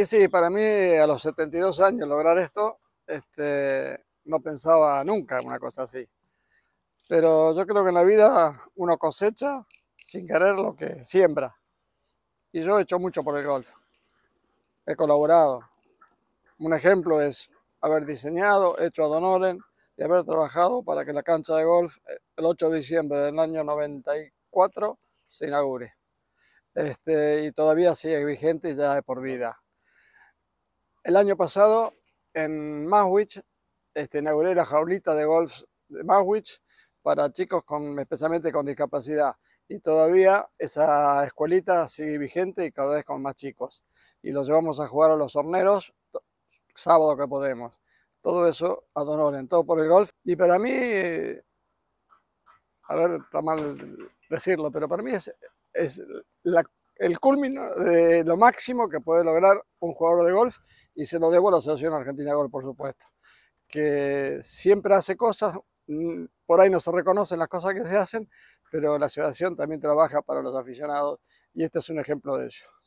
Y sí, para mí a los 72 años lograr esto, este, no pensaba nunca en una cosa así. Pero yo creo que en la vida uno cosecha sin querer lo que siembra. Y yo he hecho mucho por el golf. He colaborado. Un ejemplo es haber diseñado, hecho a Donoren y haber trabajado para que la cancha de golf el 8 de diciembre del año 94 se inaugure. Este, y todavía sigue vigente y ya es por vida. El año pasado en Maswich este, inauguré la jaulita de golf de Maswich para chicos con, especialmente con discapacidad. Y todavía esa escuelita sigue vigente y cada vez con más chicos. Y los llevamos a jugar a los horneros sábado que podemos. Todo eso a Donoren, todo por el golf. Y para mí, eh, a ver, está mal decirlo, pero para mí es, es la el culmino de lo máximo que puede lograr un jugador de golf y se lo debo a la Asociación Argentina Golf, por supuesto, que siempre hace cosas, mm, por ahí no se reconocen las cosas que se hacen, pero la asociación también trabaja para los aficionados y este es un ejemplo de ello.